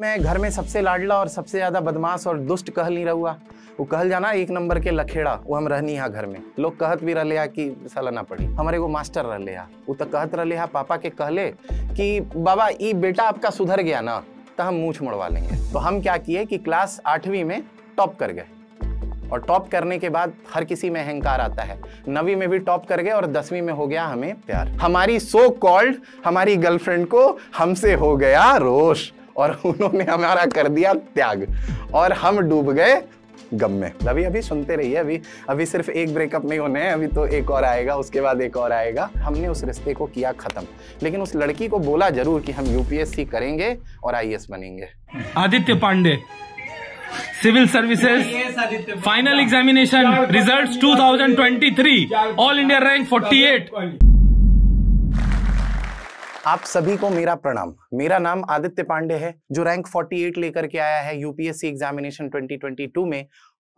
मैं घर में सबसे लाडला और सबसे ज़्यादा बदमाश और दुष्ट कहल नहीं रहुआ वो कहल जाना एक नंबर के लखेड़ा वो हम रहनी यहाँ घर में लोग कहत भी रहे कि साला ना पड़ी हमारे एगो मास्टर रह लिया वो तो कहत रह लिया पापा के कहले कि बाबा ये बेटा आपका सुधर गया ना तो हम मूछ मुड़वा लेंगे तो हम क्या किए कि क्लास आठवीं में टॉप कर गए और टॉप करने के बाद हर किसी में अहंकार आता है नवी में भी टॉप कर गए और दसवीं में हो गया हमें प्यार हमारी सो कॉल्ड हमारी गर्लफ्रेंड को हमसे हो गया रोश और उन्होंने हमारा कर दिया त्याग और हम डूब गए गम में अभी अभी सुनते रहिए अभी अभी सिर्फ एक ब्रेकअप नहीं होने हैं अभी तो एक और आएगा उसके बाद एक और आएगा हमने उस रिश्ते को किया ख़त्म लेकिन उस लड़की को बोला जरूर कि हम यूपीएससी करेंगे और आईएएस बनेंगे Aditya Pandey civil services final examination results 2023 all India rank 48 आप सभी को मेरा प्रणाम मेरा नाम आदित्य पांडे है जो रैंक 48 लेकर के आया है यूपीएससी एग्जामिनेशन 2022 में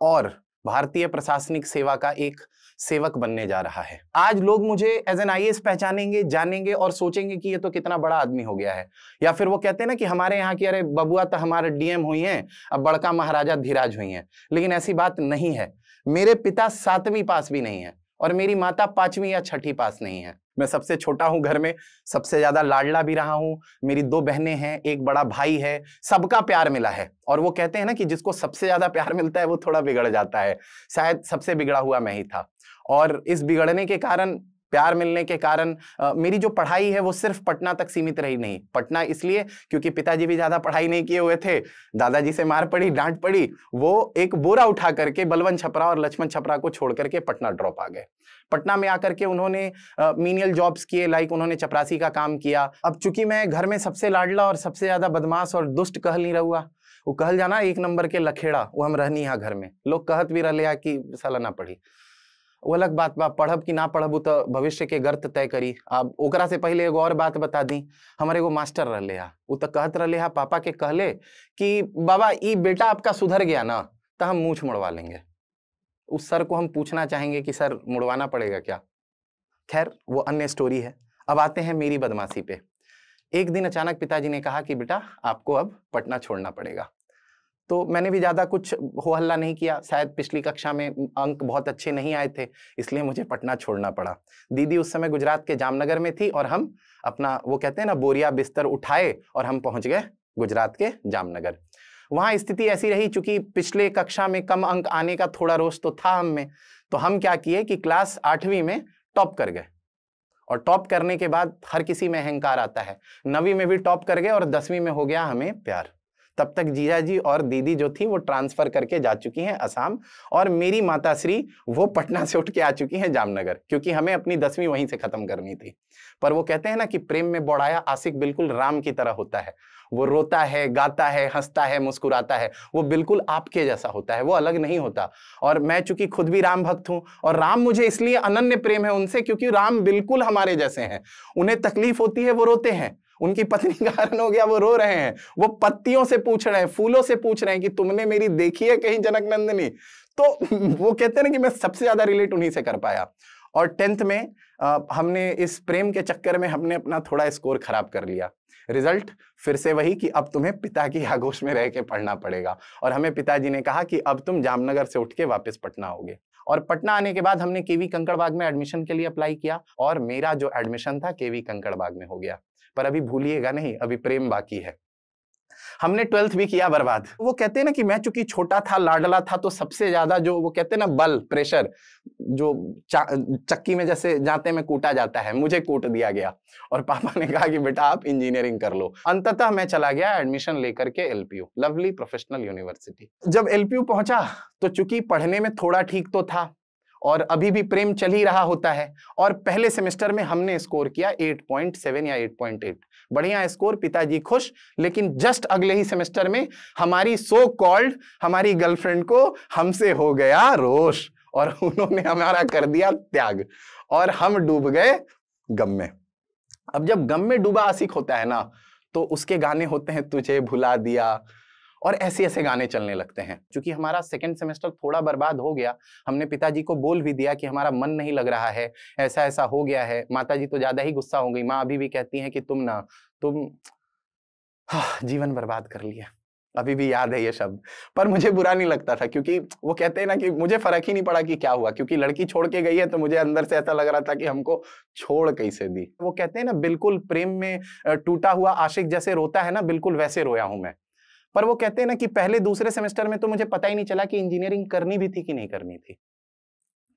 और भारतीय प्रशासनिक सेवा का एक सेवक बनने जा रहा है आज लोग मुझे एज एन आई पहचानेंगे जानेंगे और सोचेंगे कि ये तो कितना बड़ा आदमी हो गया है या फिर वो कहते हैं ना कि हमारे यहाँ की अरे बबुआ तो हमारे डीएम हुई हैं अब बड़का महाराजा धीराज हुई हैं लेकिन ऐसी बात नहीं है मेरे पिता सातवीं पास भी नहीं है और मेरी माता पांचवी या छठी पास नहीं है मैं सबसे छोटा हूँ घर में सबसे ज्यादा लाडला भी रहा हूँ मेरी दो बहनें हैं एक बड़ा भाई है सबका प्यार मिला है और वो कहते हैं ना कि जिसको सबसे ज्यादा प्यार मिलता है वो थोड़ा बिगड़ जाता है शायद सबसे बिगड़ा हुआ मैं ही था और इस बिगड़ने के कारण प्यार मिलने के कारण आ, मेरी जो पढ़ाई है वो सिर्फ पटना तक सीमित रही नहीं पटना इसलिए क्योंकि पिताजी भी ज़्यादा पढ़ाई नहीं किए हुए थे दादाजी से मार पड़ी डांट पड़ी वो एक बोरा उठा करके बलवन छपरा और लक्ष्मण छपरा को छोड़ करके पटना ड्रॉप आ गए पटना में आकर के उन्होंने मीनियल जॉब्स किए लाइक उन्होंने चपरासी का काम किया अब चूंकि मैं घर में सबसे लाडला और सबसे ज़्यादा बदमाश और दुष्ट कहल नहीं रहुआ वो कहल जाना एक नंबर के लखेड़ा वो हम रहनी यहाँ घर में लोग कहत भी रह लिया कि सलाना पढ़ी वो अलग बात बा पढ़ब कि ना पढ़ब तो भविष्य के गर्त तय करी अब ओकरा से पहले एगो और बात बता दी हमारे एगो मास्टर रहले हा वो तो कहत रहले हा पापा के कहले कि बाबा ई बेटा आपका सुधर गया ना तो हम मूछ मुड़वा लेंगे उस सर को हम पूछना चाहेंगे कि सर मुड़वाना पड़ेगा क्या खैर वो अन्य स्टोरी है अब आते हैं मेरी बदमाशी पे एक दिन अचानक पिताजी ने कहा कि बेटा आपको अब पटना छोड़ना पड़ेगा तो मैंने भी ज़्यादा कुछ हो हल्ला नहीं किया शायद पिछली कक्षा में अंक बहुत अच्छे नहीं आए थे इसलिए मुझे पटना छोड़ना पड़ा दीदी उस समय गुजरात के जामनगर में थी और हम अपना वो कहते हैं ना बोरिया बिस्तर उठाए और हम पहुँच गए गुजरात के जामनगर वहाँ स्थिति ऐसी रही चूंकि पिछले कक्षा में कम अंक आने का थोड़ा रोष तो था हम में तो हम क्या किए कि क्लास आठवीं में टॉप कर गए और टॉप करने के बाद हर किसी में अहंकार आता है नवी में भी टॉप कर गए और दसवीं में हो गया हमें प्यार तब तक जीजा जी और दीदी जो थी वो ट्रांसफर करके जा चुकी हैं असम और मेरी माता श्री वो पटना से उठ के आ चुकी हैं जामनगर क्योंकि हमें अपनी दसवीं वहीं से खत्म करनी थी पर वो कहते हैं ना कि प्रेम में बौड़ाया आशिक बिल्कुल राम की तरह होता है वो रोता है गाता है हंसता है मुस्कुराता है वो बिल्कुल आपके जैसा होता है वो अलग नहीं होता और मैं चूंकि खुद भी राम भक्त हूँ और राम मुझे इसलिए अनन्य प्रेम है उनसे क्योंकि राम बिल्कुल हमारे जैसे हैं उन्हें तकलीफ होती है वो रोते हैं उनकी पत्नी कारण हो गया वो रो रहे हैं वो पत्तियों से पूछ रहे हैं फूलों से पूछ रहे हैं कि तुमने मेरी देखी है कहीं जनक नंदिनी तो वो कहते हैं ना कि मैं सबसे ज्यादा रिलेट उन्हीं से कर पाया और टेंथ में आ, हमने इस प्रेम के चक्कर में हमने अपना थोड़ा स्कोर खराब कर लिया रिजल्ट फिर से वही कि अब तुम्हें पिता की आगोश में रह के पढ़ना पड़ेगा और हमें पिताजी ने कहा कि अब तुम जामनगर से उठ के वापस पटना होगे और पटना आने के बाद हमने केवी कंकड़बाग में एडमिशन के लिए अप्लाई किया और मेरा जो एडमिशन था केवी कंकड़बाग में हो गया पर अभी भूलिएगा नहीं अभी प्रेम बाकी है हमने ट्वेल्थ भी किया बर्बाद वो कहते हैं ना कि मैं चूंकि छोटा था लाडला था तो सबसे ज्यादा जो वो कहते हैं ना बल प्रेशर जो चक्की में जैसे जाते में कूटा जाता है मुझे कूट दिया गया और पापा ने कहा कि बेटा आप इंजीनियरिंग कर लो अंततः मैं चला गया एडमिशन लेकर के एलपीयू लवली प्रोफेशनल यूनिवर्सिटी जब एलपीयू पहुंचा तो चूंकि पढ़ने में थोड़ा ठीक तो था और अभी भी प्रेम चल ही रहा होता है और पहले सेमेस्टर में हमने स्कोर किया 8.7 या 8.8 बढ़िया स्कोर पिताजी खुश लेकिन जस्ट अगले ही सेमेस्टर में हमारी सो कॉल्ड हमारी गर्लफ्रेंड को हमसे हो गया रोष और उन्होंने हमारा कर दिया त्याग और हम डूब गए गम में अब जब गम में डूबा आशिक होता है ना तो उसके गाने होते हैं तुझे भुला दिया और ऐसे ऐसे गाने चलने लगते हैं क्योंकि हमारा सेकेंड सेमेस्टर थोड़ा बर्बाद हो गया हमने पिताजी को बोल भी दिया कि हमारा मन नहीं लग रहा है ऐसा ऐसा हो गया है माता जी तो ज़्यादा ही गुस्सा हो गई माँ अभी भी कहती हैं कि तुम ना तुम जीवन बर्बाद कर लिया अभी भी याद है ये शब्द पर मुझे बुरा नहीं लगता था क्योंकि वो कहते हैं ना कि मुझे फर्क ही नहीं पड़ा कि क्या हुआ क्योंकि लड़की छोड़ के गई है तो मुझे अंदर से ऐसा लग रहा था कि हमको छोड़ कैसे दी वो कहते हैं ना बिल्कुल प्रेम में टूटा हुआ आशिक जैसे रोता है ना बिल्कुल वैसे रोया हूं मैं पर वो कहते हैं ना कि पहले दूसरे सेमेस्टर में तो मुझे पता ही नहीं चला कि इंजीनियरिंग करनी भी थी कि नहीं करनी थी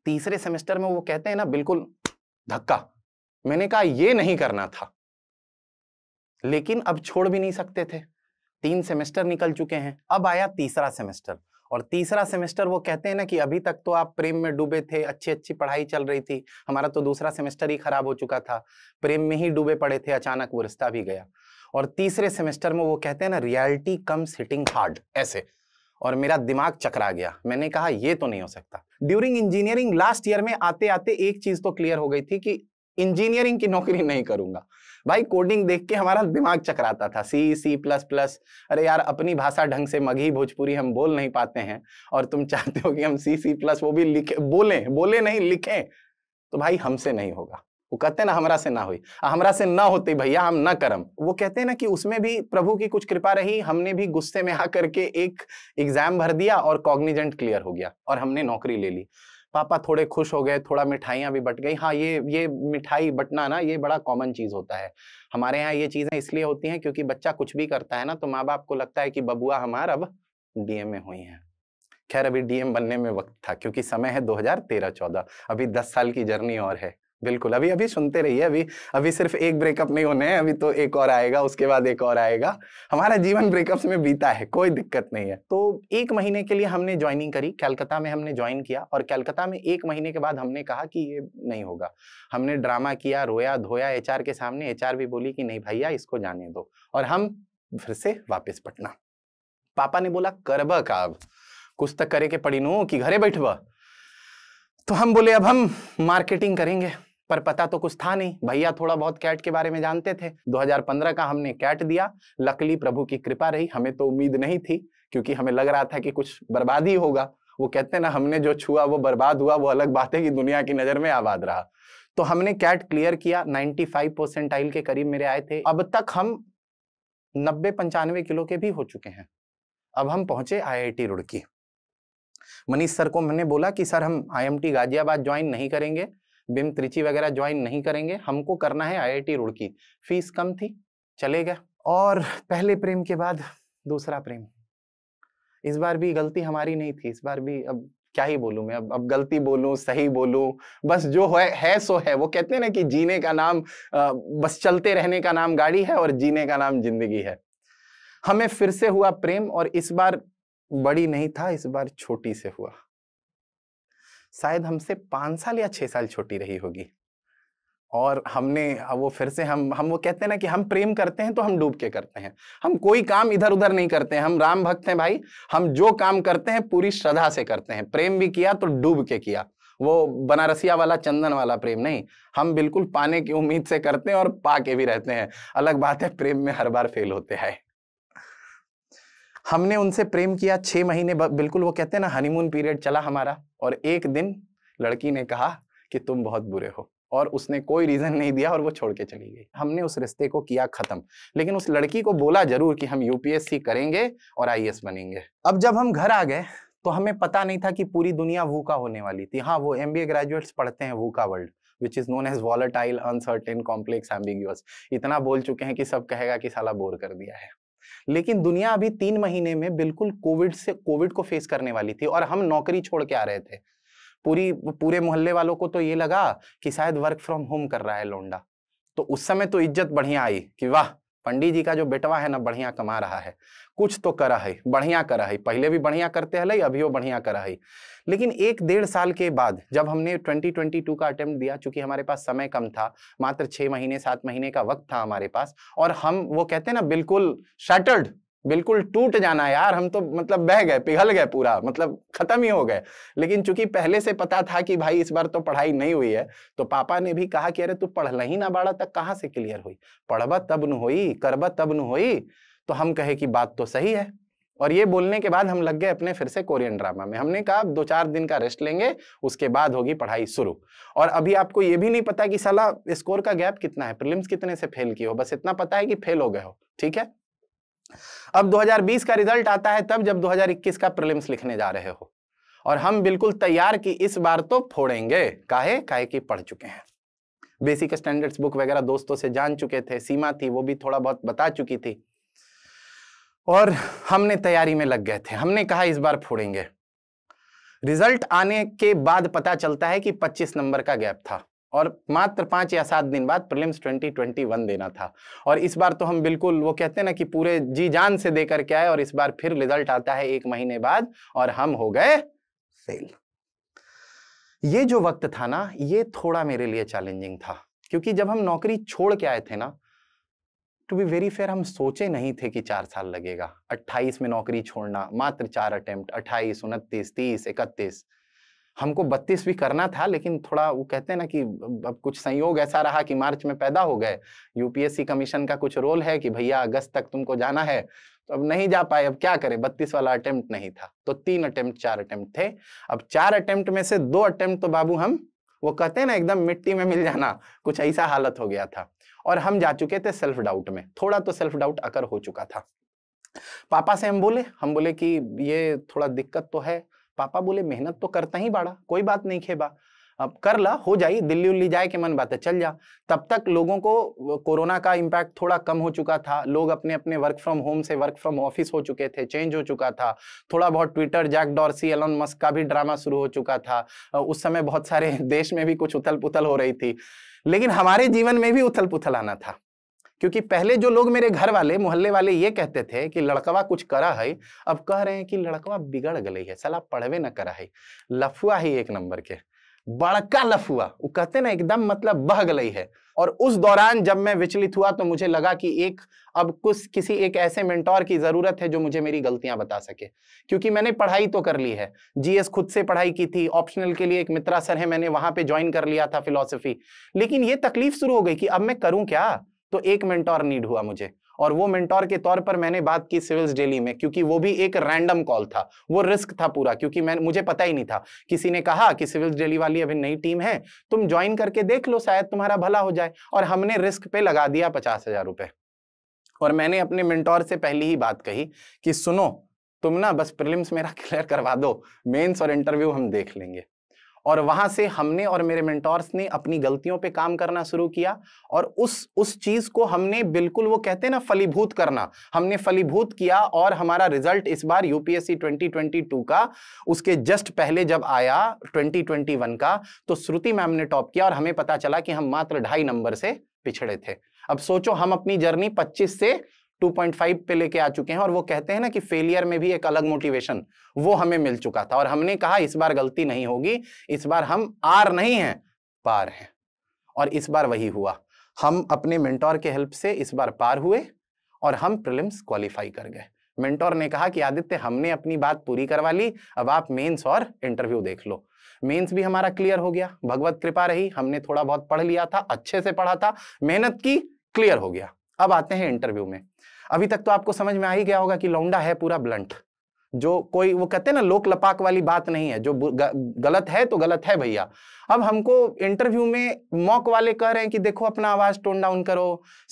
तीसरे सेमेस्टर में वो कहते हैं ना बिल्कुल धक्का मैंने कहा ये नहीं करना था लेकिन अब छोड़ भी नहीं सकते थे तीन सेमेस्टर निकल चुके हैं अब आया तीसरा सेमेस्टर और तीसरा सेमेस्टर वो कहते हैं ना कि अभी तक तो आप प्रेम में डूबे थे अच्छी अच्छी पढ़ाई चल रही थी हमारा तो दूसरा सेमेस्टर ही खराब हो चुका था प्रेम में ही डूबे पड़े थे अचानक वो रिश्ता भी गया और तीसरे सेमेस्टर में वो कहते हैं ना रियलिटी कम्स हिटिंग हार्ड ऐसे और मेरा दिमाग चकरा गया मैंने कहा ये तो नहीं हो सकता ड्यूरिंग इंजीनियरिंग लास्ट ईयर में आते आते एक चीज तो क्लियर हो गई थी कि इंजीनियरिंग की नौकरी नहीं करूंगा भाई कोडिंग देख के हमारा दिमाग चकराता था सी सी प्लस प्लस अरे यार अपनी भाषा ढंग से मगही भोजपुरी हम बोल नहीं पाते हैं और तुम चाहते हो कि हम सी सी प्लस वो भी लिखे बोले बोले नहीं लिखे तो भाई हमसे नहीं होगा वो कहते ना हमारा से ना हुई हमारा से ना होते भैया हम ना करम वो कहते ना कि उसमें भी प्रभु की कुछ कृपा रही हमने भी गुस्से में आकर के एक एग्जाम भर दिया और कॉग्निजेंट क्लियर हो गया और हमने नौकरी ले ली पापा थोड़े खुश हो गए थोड़ा मिठाइयाँ भी बट गई हाँ ये ये मिठाई बटना ना ये बड़ा कॉमन चीज़ होता है हमारे यहाँ ये चीज़ें इसलिए होती हैं क्योंकि बच्चा कुछ भी करता है ना तो माँ बाप को लगता है कि बबुआ हमारा अब डीएम में हुई हैं खैर अभी डीएम बनने में वक्त था क्योंकि समय है 2013-14 अभी 10 साल की जर्नी और है बिल्कुल अभी अभी सुनते रहिए अभी अभी सिर्फ एक ब्रेकअप नहीं होने हैं अभी तो एक और आएगा उसके बाद एक और आएगा हमारा जीवन ब्रेकअप्स में बीता है कोई दिक्कत नहीं है तो एक महीने के लिए हमने ज्वाइनिंग करी कैलकाता में हमने ज्वाइन किया और कैलकाता में एक महीने के बाद हमने कहा कि ये नहीं होगा हमने ड्रामा किया रोया धोया एच के सामने एच भी बोली कि नहीं भैया इसको जाने दो और हम फिर से वापिस पटना पापा ने बोला करब का कुछ तक तो करे के पड़ी नो कि घरे बैठवा तो हम बोले अब हम मार्केटिंग करेंगे पर पता तो कुछ था नहीं भैया थोड़ा बहुत कैट के बारे में जानते थे 2015 का हमने कैट दिया लकली प्रभु की कृपा रही हमें तो उम्मीद नहीं थी क्योंकि हमें लग रहा था कि कुछ बर्बादी होगा वो कहते ना हमने जो छुआ वो बर्बाद हुआ वो अलग बात है कि दुनिया की नज़र में आबाद रहा तो हमने कैट क्लियर किया 95 परसेंटाइल के करीब मेरे आए थे अब तक हम नब्बे पंचानवे किलो के भी हो चुके हैं अब हम पहुंचे आईआईटी रुड़की मनीष सर को मैंने बोला कि सर हम आईएमटी गाजियाबाद ज्वाइन नहीं करेंगे बिम त्रिची वगैरह ज्वाइन नहीं करेंगे हमको करना है आई रुड़की फीस कम थी चले गया और पहले प्रेम के बाद दूसरा प्रेम इस बार भी गलती हमारी नहीं थी इस बार भी अब क्या ही बोलूं मैं अब अब गलती बोलूं सही बोलूं बस जो है है सो है वो कहते हैं ना कि जीने का नाम बस चलते रहने का नाम गाड़ी है और जीने का नाम जिंदगी है हमें फिर से हुआ प्रेम और इस बार बड़ी नहीं था इस बार छोटी से हुआ शायद हमसे पाँच साल या छः साल छोटी रही होगी और हमने वो फिर से हम हम वो कहते हैं ना कि हम प्रेम करते हैं तो हम डूब के करते हैं हम कोई काम इधर उधर नहीं करते हैं हम राम भक्त हैं भाई हम जो काम करते हैं पूरी श्रद्धा से करते हैं प्रेम भी किया तो डूब के किया वो बनारसिया वाला चंदन वाला प्रेम नहीं हम बिल्कुल पाने की उम्मीद से करते हैं और पा के भी रहते हैं अलग बात है प्रेम में हर बार फेल होते हैं हमने उनसे प्रेम किया छह महीने बिल्कुल वो कहते हैं ना हनीमून पीरियड चला हमारा और एक दिन लड़की ने कहा कि तुम बहुत बुरे हो और उसने कोई रीज़न नहीं दिया और वो छोड़ के चली गई हमने उस रिश्ते को किया ख़त्म लेकिन उस लड़की को बोला ज़रूर कि हम यूपीएससी करेंगे और आईएएस बनेंगे अब जब हम घर आ गए तो हमें पता नहीं था कि पूरी दुनिया वूका होने वाली थी हाँ वो एम ग्रेजुएट्स पढ़ते हैं VUCA world which is known as volatile uncertain complex ambiguous इतना बोल चुके हैं कि सब कहेगा कि साला बोर कर दिया है लेकिन दुनिया अभी तीन महीने में बिल्कुल कोविड से कोविड को फेस करने वाली थी और हम नौकरी छोड़ के आ रहे थे पूरी पूरे मोहल्ले वालों को तो ये लगा कि शायद वर्क फ्रॉम होम कर रहा है लोंडा तो उस समय तो इज्जत बढ़िया आई कि वाह पंडित जी का जो बेटवा है ना बढ़िया कमा रहा है कुछ तो करा है बढ़िया करा है पहले भी बढ़िया करते हल अभी वो बढ़िया करा है लेकिन एक डेढ़ साल के बाद जब हमने 2022 का अटेम्प्ट दिया चूंकि हमारे पास समय कम था मात्र छः महीने सात महीने का वक्त था हमारे पास और हम वो कहते हैं ना बिल्कुल शटर्ड बिल्कुल टूट जाना यार हम तो मतलब बह गए पिघल गए पूरा मतलब खत्म ही हो गए लेकिन चूंकि पहले से पता था कि भाई इस बार तो पढ़ाई नहीं हुई है तो पापा ने भी कहा कि अरे तू पढ़ ही ना बाड़ा तक कहाँ से क्लियर हुई पढ़बा तब न हुई करबा तब न हुई तो हम कहे कि बात तो सही है और ये बोलने के बाद हम लग गए अपने फिर से कोरियन ड्रामा में हमने कहा दो चार दिन का रेस्ट लेंगे उसके बाद होगी पढ़ाई शुरू और अभी आपको ये भी नहीं पता कि साला स्कोर का गैप कितना है प्रिलिम्स कितने से फेल किए हो बस इतना पता है कि फेल हो गए हो ठीक है अब 2020 का रिजल्ट आता है तब जब 2021 का प्रीलिम्स लिखने जा रहे हो और हम बिल्कुल तैयार की इस बार तो फोड़ेंगे काहे काहे की पढ़ चुके हैं बेसिक स्टैंडर्ड्स बुक वगैरह दोस्तों से जान चुके थे सीमा थी वो भी थोड़ा बहुत बता चुकी थी और हमने तैयारी में लग गए थे हमने कहा इस बार फोड़ेंगे रिजल्ट आने के बाद पता चलता है कि 25 नंबर का गैप था और मात्र पांच या सात दिन बाद प्रीलिम्स 2021 देना था और इस बार तो हम बिल्कुल वो कहते हैं ना कि पूरे जी जान से देकर के आए और इस बार फिर रिजल्ट आता है एक महीने बाद और हम हो गए फेल ये जो वक्त था ना ये थोड़ा मेरे लिए चैलेंजिंग था क्योंकि जब हम नौकरी छोड़ के आए थे ना टू बी वेरी फेयर हम सोचे नहीं थे कि चार साल लगेगा अट्ठाईस में नौकरी छोड़ना मात्र चार अटेम्प्ट अट्ठाईस उनतीस तीस इकतीस हमको बत्तीस भी करना था लेकिन थोड़ा वो कहते हैं ना कि अब कुछ संयोग ऐसा रहा कि मार्च में पैदा हो गए यूपीएससी कमीशन का कुछ रोल है कि भैया अगस्त तक तुमको जाना है तो अब नहीं जा पाए अब क्या करें बत्तीस वाला अटेम्प्ट नहीं था तो तीन अटेम्प्ट चार अटेम्प्ट थे अब चार अटेम्प्ट में से दो अटेम्प्ट तो बाबू हम वो कहते हैं ना एकदम मिट्टी में मिल जाना कुछ ऐसा हालत हो गया था और हम जा चुके थे सेल्फ डाउट में थोड़ा तो सेल्फ डाउट अकर हो चुका था पापा से हम बोले हम बोले कि ये थोड़ा दिक्कत तो है पापा बोले मेहनत तो करता ही बाड़ा कोई बात नहीं खेबा अब कर ला हो जाई दिल्ली उल्ली जाए के मन बात है चल जा तब तक लोगों को कोरोना का इम्पैक्ट थोड़ा कम हो चुका था लोग अपने अपने वर्क फ्रॉम होम से वर्क फ्रॉम ऑफिस हो चुके थे चेंज हो चुका था थोड़ा बहुत Twitter Jack Dorsey Elon Musk का भी ड्रामा शुरू हो चुका था उस समय बहुत सारे देश में भी कुछ उथल पुथल हो रही थी लेकिन हमारे जीवन में भी उथल पुथल आना था क्योंकि पहले जो लोग मेरे घर वाले मोहल्ले वाले ये कहते थे कि लड़कवा कुछ करा है अब कह रहे हैं कि लड़कवा बिगड़ गई है सला पढ़वे ना करा है लफुआ ही एक नंबर के बड़का लफुआ वो कहते ना एकदम मतलब बह गई है और उस दौरान जब मैं विचलित हुआ तो मुझे लगा कि एक अब कुछ किसी एक ऐसे मेंटोर की ज़रूरत है जो मुझे मेरी गलतियां बता सके क्योंकि मैंने पढ़ाई तो कर ली है जीएस खुद से पढ़ाई की थी ऑप्शनल के लिए एक मित्रा सर है मैंने वहां पे ज्वाइन कर लिया था फिलोसफी लेकिन ये तकलीफ शुरू हो गई कि अब मैं करूँ क्या तो एक मेंटोर नीड हुआ मुझे और वो मिनटोर के तौर पर मैंने बात की सिविल्स डेली में क्योंकि वो भी एक रैंडम कॉल था वो रिस्क था पूरा क्योंकि मैं मुझे पता ही नहीं था किसी ने कहा कि सिविल्स डेली वाली अभी नई टीम है तुम ज्वाइन करके देख लो शायद तुम्हारा भला हो जाए और हमने रिस्क पे लगा दिया पचास हजार रुपए और मैंने अपने मेंटोर से पहली ही बात कही कि सुनो तुम ना बस प्रिलिम्स मेरा क्लियर करवा दो मेंस और इंटरव्यू हम देख लेंगे और वहां से हमने और मेरे मेंटोर्स ने अपनी गलतियों पे काम करना शुरू किया और उस उस चीज को हमने बिल्कुल वो कहते हैं ना फलीभूत करना हमने फलीभूत किया और हमारा रिजल्ट इस बार यूपीएससी 2022 का उसके जस्ट पहले जब आया 2021 का तो श्रुति मैम ने टॉप किया और हमें पता चला कि हम मात्र ढाई नंबर से पिछड़े थे अब सोचो हम अपनी जर्नी पच्चीस से 2.5 पे लेके आ चुके हैं और वो कहते हैं ना कि फेलियर में भी एक अलग मोटिवेशन वो हमें मिल चुका था और हमने कहा इस बार गलती नहीं होगी इस बार हम आर नहीं हैं पार हैं और इस बार वही हुआ हम अपने मेंटोर के हेल्प से इस बार पार हुए और हम प्रिलिम्स क्वालिफाई कर गए मेंटोर ने कहा कि आदित्य हमने अपनी बात पूरी करवा ली अब आप मेन्स और इंटरव्यू देख लो मेंस भी हमारा क्लियर हो गया भगवत कृपा रही हमने थोड़ा बहुत पढ़ लिया था अच्छे से पढ़ा था मेहनत की क्लियर हो गया अब आते हैं इंटरव्यू में अभी तक तो आपको समझ में आ ही गया होगा कि लौंडा है पूरा ब्लंट जो कोई वो कहते हैं ना लोक लपाक वाली बात नहीं है जो गलत है तो गलत है भैया अब हमको इंटरव्यू में मॉक वाले कह रहे हैं कि देखो अपना आवाज टोन डाउन करो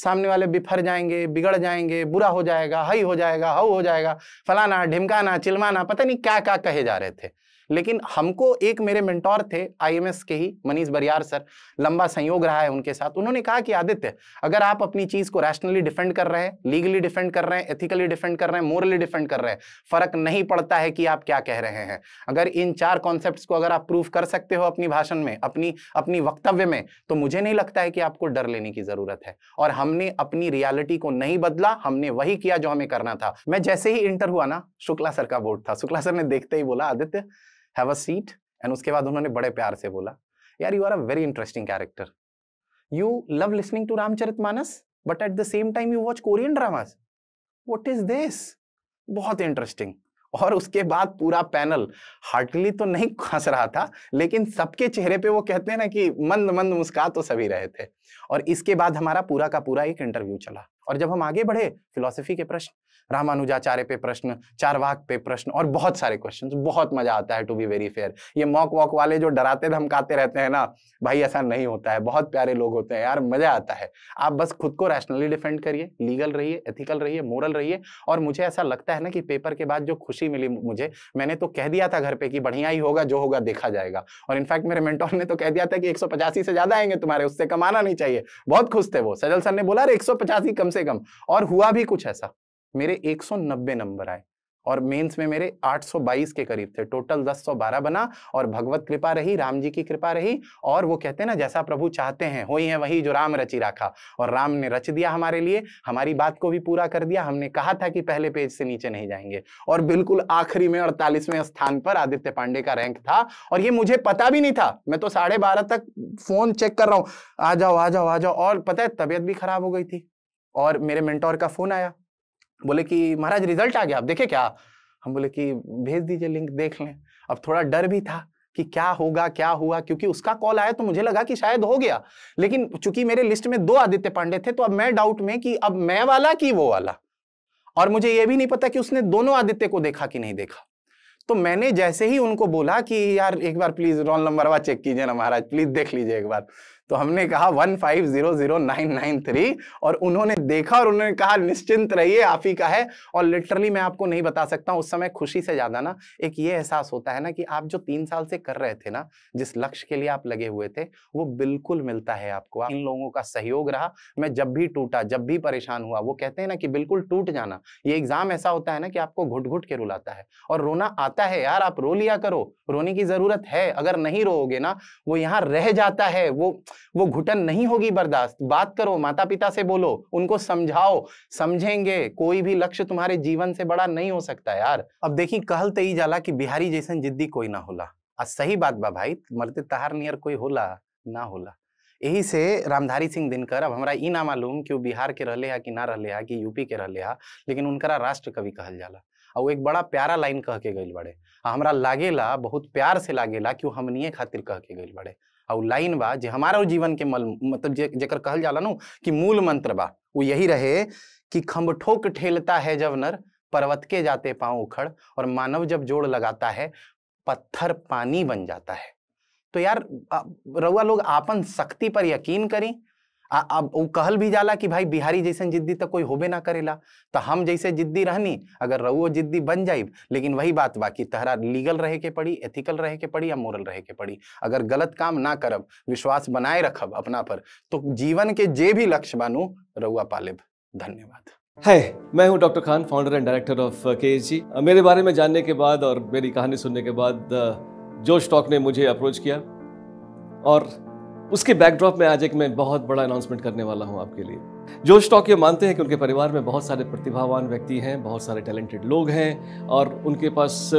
सामने वाले बिफर जाएंगे बिगड़ जाएंगे बुरा हो जाएगा हई हो जाएगा हऊ हो जाएगा फलाना ढिमकाना चिलमाना पता नहीं क्या क्या कहे जा रहे थे लेकिन हमको एक मेरे मेंटोर थे आईएमएस के ही मनीष बरियार सर लंबा संयोग रहा है उनके साथ उन्होंने कहा कि आदित्य अगर आप अपनी चीज को रैशनली डिफेंड कर रहे हैं लीगली डिफेंड कर रहे हैं एथिकली डिफेंड कर रहे हैं मोरली डिफेंड कर रहे हैं फर्क नहीं पड़ता है कि आप क्या कह रहे हैं अगर इन चार कॉन्सेप्ट को अगर आप प्रूव कर सकते हो अपनी भाषण में अपनी अपनी वक्तव्य में तो मुझे नहीं लगता है कि आपको डर लेने की जरूरत है और हमने अपनी रियालिटी को नहीं बदला हमने वही किया जो हमें करना था मैं जैसे ही इंटर हुआ ना शुक्ला सर का बोर्ड था शुक्ला सर ने देखते ही बोला Aditya have a seat and उसके बाद उन्होंने बड़े प्यार से बोला यार you are a very interesting character you love listening to Ramcharitmanas but at the same time you watch Korean dramas what is this बहुत इंटरेस्टिंग और उसके बाद पूरा पैनल हार्टली तो नहीं हंस रहा था लेकिन सबके चेहरे पे वो कहते हैं ना कि मंद मंद मुस्का तो सभी रहे थे और इसके बाद हमारा पूरा का पूरा एक इंटरव्यू चला और जब हम आगे बढ़े फिलोसफी के प्रश्न रामानुजाचार्य पे प्रश्न चारवाक पे प्रश्न और बहुत सारे क्वेश्चन बहुत मजा आता है टू बी वेरी फेयर ये मॉक वॉक वाले जो डराते धमकाते रहते हैं ना भाई ऐसा नहीं होता है बहुत प्यारे लोग होते हैं यार मजा आता है आप बस खुद को रैशनली डिफेंड करिए लीगल रहिए एथिकल रहिए मोरल रहिए और मुझे ऐसा लगता है ना कि पेपर के बाद जो खुशी मिली मुझे मैंने तो कह दिया था घर पे कि बढ़िया ही होगा जो होगा देखा जाएगा और इनफैक्ट मेरे मेंटोर ने तो कह दिया था कि एक से ज्यादा आएंगे तुम्हारे उससे कमाना नहीं चाहिए बहुत खुश थे वो सजल सर ने बोला अरे एक कम से से कम और हुआ भी कुछ ऐसा मेरे 190 नंबर आए और मेंस में मेरे 822 के करीब थे टोटल 1012 बना और भगवत कृपा रही राम जी की कृपा रही और वो कहते हैं ना जैसा प्रभु चाहते हैं हो ही है वही जो राम रची रखा और राम ने रच दिया हमारे लिए हमारी बात को भी पूरा कर दिया हमने कहा था कि पहले पेज से नीचे नहीं जाएंगे और बिल्कुल आखिरी में अड़तालीसवें स्थान पर आदित्य पांडे का रैंक था और ये मुझे पता भी नहीं था मैं तो साढ़े तक फोन चेक कर रहा हूँ आ जाओ आ जाओ आ जाओ और पता है तबियत भी खराब हो गई थी और मेरे मेंटोर का फ़ोन आया बोले कि महाराज रिजल्ट आ गया आप देखे क्या हम बोले कि भेज दीजिए लिंक देख लें अब थोड़ा डर भी था कि क्या होगा क्या हुआ क्योंकि उसका कॉल आया तो मुझे लगा कि शायद हो गया लेकिन चूंकि मेरे लिस्ट में दो आदित्य पांडे थे तो अब मैं डाउट में कि अब मैं वाला कि वो वाला और मुझे यह भी नहीं पता कि उसने दोनों आदित्य को देखा कि नहीं देखा तो मैंने जैसे ही उनको बोला कि यार एक बार प्लीज रोल नंबर वा चेक कीजिए ना महाराज प्लीज देख लीजिए एक बार तो हमने कहा one five zero zero nine nine three और उन्होंने देखा और उन्होंने कहा निश्चिंत रहिए आप ही का है और लिटरली मैं आपको नहीं बता सकता उस समय खुशी से ज़्यादा ना एक ये एहसास होता है ना कि आप जो तीन साल से कर रहे थे ना जिस लक्ष्य के लिए आप लगे हुए थे वो बिल्कुल मिलता है आपको इन लोगों का सहयोग रहा मैं जब भी टूटा जब भी परेशान हुआ वो कहते हैं ना कि बिल्कुल टूट जाना ये एग्ज़ाम ऐसा होता है ना कि आपको घुट घुट के रुलाता है और रोना आता है यार आप रो लिया करो रोने की ज़रूरत है अगर नहीं रोओगे ना वो यहाँ रह जाता है वो वो घुटन नहीं होगी बर्दाश्त बात करो माता पिता से बोलो उनको समझाओ समझेंगे कोई भी लक्ष्य तुम्हारे जीवन से बड़ा नहीं हो सकता यार अब देखी कहल तई जाला कि बिहारी जैसा जिद्दी कोई ना होला आज सही बात बा भाई मरते तहार नियर कोई होला ना होला यही से रामधारी सिंह दिनकर अब हमारा ई ना मालूम कि वो बिहार के रहले हा कि ना रहले हा कि यूपी के रहले हा लेकिन उनकरा राष्ट्र कवि कहल जाला और एक बड़ा प्यारा लाइन कह के गई बड़े हमारा लागेला बहुत प्यार से लागेला कि वो हमनिये खातिर कह के गई बड़े और लाइन बा जो हमारा जीवन के मल मतलब जेकर कहल जाला न कि मूल मंत्र बा वो यही रहे कि खम्भ ठोक ठेलता है जब नर पर्वत के जाते पाँव उखड़ और मानव जब जोड़ लगाता है पत्थर पानी बन जाता है तो यार रउआ लोग आपन शक्ति पर यकीन करी अब वो कहल भी जाला कि भाई बिहारी जैसन जिद्दी तो कोई होबे ना करेला तो हम जैसे जिद्दी रहनी अगर रहू जिद्दी बन जाए लेकिन वही बात बाकी तहरा लीगल रहे के पड़ी एथिकल रहे के पड़ी या मोरल रहे के पड़ी अगर गलत काम ना करब विश्वास बनाए रखब अपना पर तो जीवन के जे भी लक्ष्य बानू रहुआ पालेब धन्यवाद है मैं हूं doctor Khan founder and director of के मेरे बारे में जानने के बाद और मेरी कहानी सुनने के बाद uh, जोश टॉक ने मुझे अप्रोच किया और उसके बैकड्रॉप में आज एक मैं बहुत बड़ा अनाउंसमेंट करने वाला हूँ आपके लिए जोश टॉक ये मानते हैं कि उनके परिवार में बहुत सारे प्रतिभावान व्यक्ति हैं बहुत सारे टैलेंटेड लोग हैं और उनके पास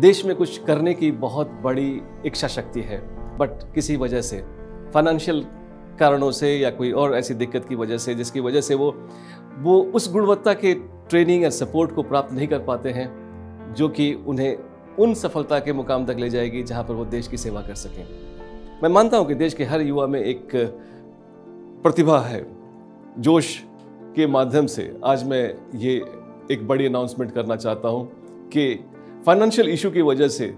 देश में कुछ करने की बहुत बड़ी इच्छा शक्ति है बट किसी वजह से फाइनेंशियल कारणों से या कोई और ऐसी दिक्कत की वजह से जिसकी वजह से वो वो उस गुणवत्ता के ट्रेनिंग या सपोर्ट को प्राप्त नहीं कर पाते हैं जो कि उन्हें उन सफलता के मुकाम तक ले जाएगी जहाँ पर वो देश की सेवा कर सकें मैं मानता हूँ कि देश के हर युवा में एक प्रतिभा है जोश के माध्यम से आज मैं ये एक बड़ी अनाउंसमेंट करना चाहता हूँ कि फाइनेंशियल इशू की वजह से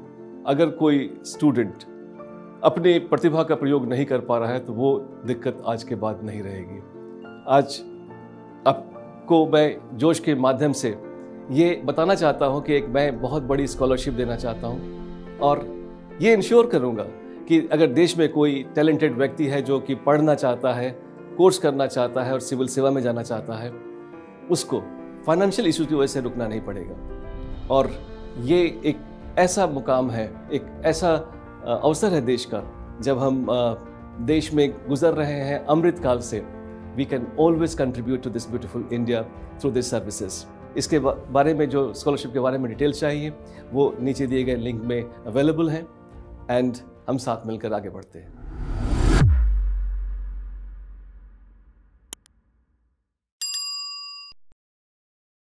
अगर कोई स्टूडेंट अपनी प्रतिभा का प्रयोग नहीं कर पा रहा है तो वो दिक्कत आज के बाद नहीं रहेगी आज आपको मैं जोश के माध्यम से ये बताना चाहता हूँ कि एक मैं बहुत बड़ी स्कॉलरशिप देना चाहता हूँ और ये इंश्योर करूँगा कि अगर देश में कोई टैलेंटेड व्यक्ति है जो कि पढ़ना चाहता है कोर्स करना चाहता है और सिविल सेवा में जाना चाहता है उसको फाइनेंशियल इशू की वजह से रुकना नहीं पड़ेगा और ये एक ऐसा मुकाम है एक ऐसा अवसर है देश का जब हम देश में गुजर रहे हैं अमृत काल से we can always contribute to this beautiful India through this services इसके बारे में जो स्कॉलरशिप के बारे में डिटेल्स चाहिए वो नीचे दिए गए लिंक में अवेलेबल हैं एंड हम साथ मिलकर आगे बढ़ते हैं